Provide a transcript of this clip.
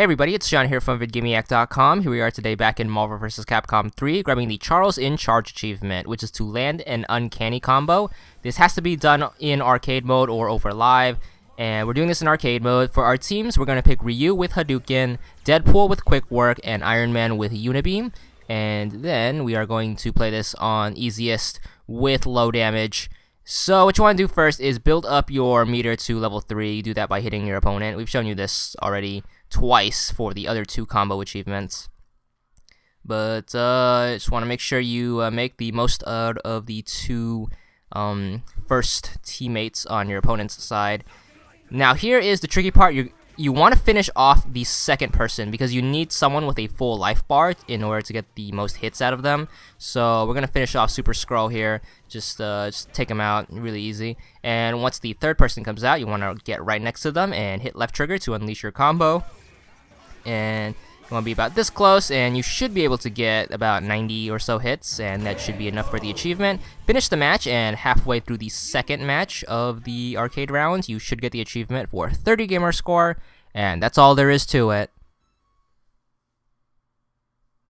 Hey everybody, it's John here from VidGimmiac.com. Here we are today back in Marvel vs. Capcom 3, grabbing the Charles in Charge achievement, which is to land an Uncanny combo. This has to be done in arcade mode or over live, and we're doing this in arcade mode. For our teams, we're going to pick Ryu with Hadouken, Deadpool with Quick Work, and Iron Man with Unibeam. And then we are going to play this on easiest with low damage, so what you want to do first is build up your meter to level 3. You do that by hitting your opponent. We've shown you this already twice for the other two combo achievements. But uh, just want to make sure you uh, make the most out of the two um, first teammates on your opponent's side. Now here is the tricky part. You're you want to finish off the second person because you need someone with a full life bar in order to get the most hits out of them. So we're going to finish off Super Scroll here. Just, uh, just take him out really easy. And once the third person comes out, you want to get right next to them and hit left trigger to unleash your combo. And you want to be about this close, and you should be able to get about 90 or so hits, and that should be enough for the achievement. Finish the match, and halfway through the second match of the arcade rounds, you should get the achievement for 30 gamer score, and that's all there is to it.